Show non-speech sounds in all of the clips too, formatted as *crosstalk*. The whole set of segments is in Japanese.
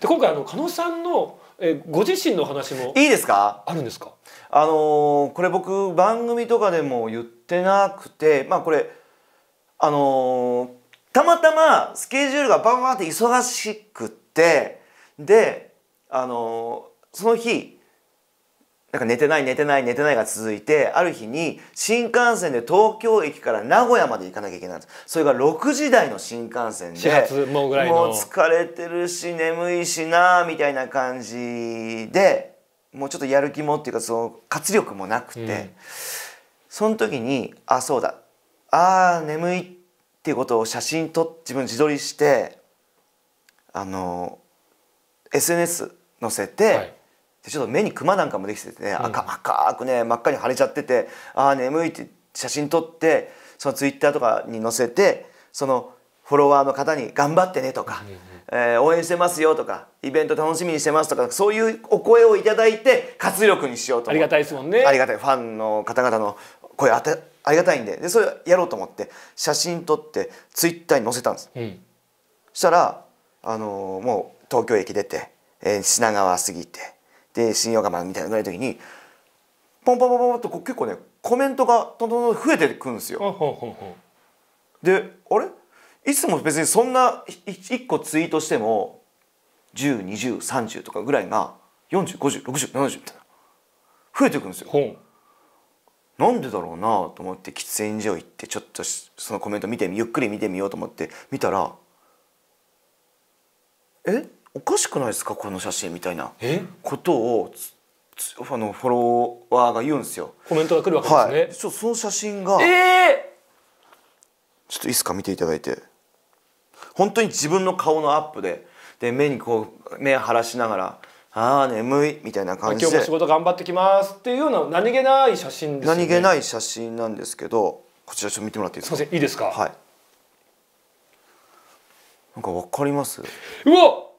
で今回あの加納さんのえご自身の話もいいですかあるんですかあのー、これ僕番組とかでも言ってなくてまあこれあのー、たまたまスケジュールがバンバンって忙しくってであのー、その日なんか寝てない寝てない寝てないが続いてある日に新幹線で東京駅から名古屋まで行かなきゃいけないんですそれが6時台の新幹線でもう疲れてるし眠いしなみたいな感じでもうちょっとやる気もっていうかその活力もなくて、うん、その時にあそうだああ、眠いっていうことを写真撮自分自撮りしてあの SNS 載せて。はいでちょっと目にクマなんかもできててね、赤赤くね真っ赤に腫れちゃっててああ眠いって写真撮ってそのツイッターとかに載せてそのフォロワーの方に「頑張ってね」とか、えー、応援してますよ」とか「イベント楽しみにしてます」とかそういうお声をいただいて活力にしようとありがたいですもんねありがたいファンの方々の声あたありがたいんででそれやろうと思って写真撮ってツイッターに載せたんです、うん、そしたら、あのー、もう東京駅出て、えー、品川過ぎてで信用我みたいなぐらいの時にポンポンポンポンと結構ねコメントがどんどん増えてくんですよ。であれいつも別にそんな1個ツイートしても102030とかぐらいが40506070みたいな増えてくんですよ。なんでだろうなと思って喫煙所行ってちょっとそのコメント見てゆっくり見てみようと思って見たら「えおかしくないですかこの写真みたいなことをあのフォロワーが言うんですよコメントが来るわけですね、はい、ちょその写真がえー、ちょっといいですか見ていただいて本当に自分の顔のアップでで目にこう目晴らしながら「ああ眠い」みたいな感じで「今日も仕事頑張ってきます」っていうような何気ない写真ですね何気ない写真なんですけどこちらちょっと見てもらっていいですかすませんいいですかはいなんかわかりますうわ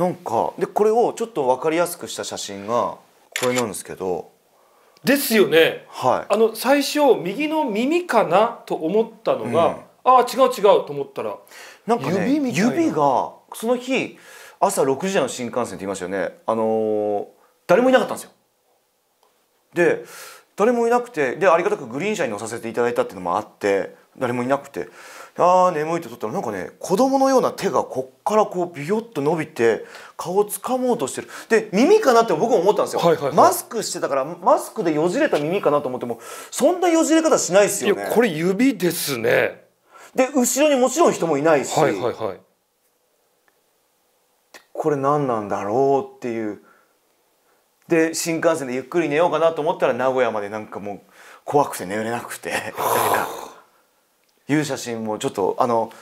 なんかでこれをちょっと分かりやすくした写真がこれなんですけどですよね、はい、あの最初右の耳かなと思ったのが、うん、ああ違う違うと思ったらなんか、ね、指指がその日朝6時の新幹線って言いましたよねあのー、誰もいなかったんですよで誰もいなくてでありがたくグリーン車に乗させていただいたっていうのもあって誰もいなくてああ眠いって撮ったらなんかね子供のような手がこっからこうビヨッと伸びて顔を掴もうとしてるで耳かなって僕も思ったんですよ、はいはいはい、マスクしてたからマスクでよじれた耳かなと思ってもそんなよじれ方しないですよねこれ指ですねで後ろにもちろん人もいないし、はいはいはい、これ何なんだろうっていうで新幹線でゆっくり寝ようかなと思ったら名古屋までなんかもう怖くて眠れなくてみたいないう写真もちょっとあの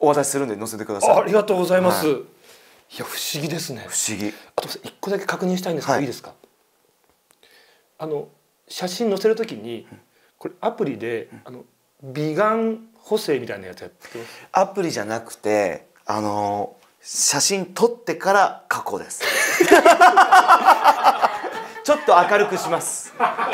お渡しするんで載せてくださいありがとうございます、はい、いや不思議ですね不思議あと一個だけ確認したいんですけど、はい、いいですかあの写真載せるときにこれアプリで、うん、あの美顔補正みたいなやつやってアプリじゃなくてあの写真撮ってから加工です *laughs* と明るくしますあ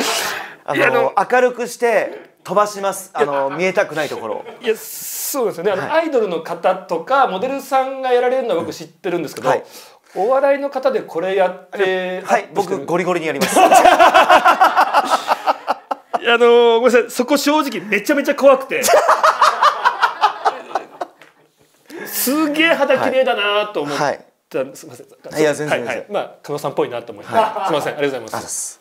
の明るくして飛ばしますあの見えたくないところいやそうですよねあの、はい、アイドルの方とかモデルさんがやられるのは僕知ってるんですけど、うんはい、お笑いの方でこれやってはい僕ゴリゴリにやりますあのー、ごめんなさいそこ正直めちゃめちゃ怖くて *laughs* すげえ肌綺麗だなと思っすみません。いや全然、まあ加納さんっぽいなと思います。すみませんありがとうございます。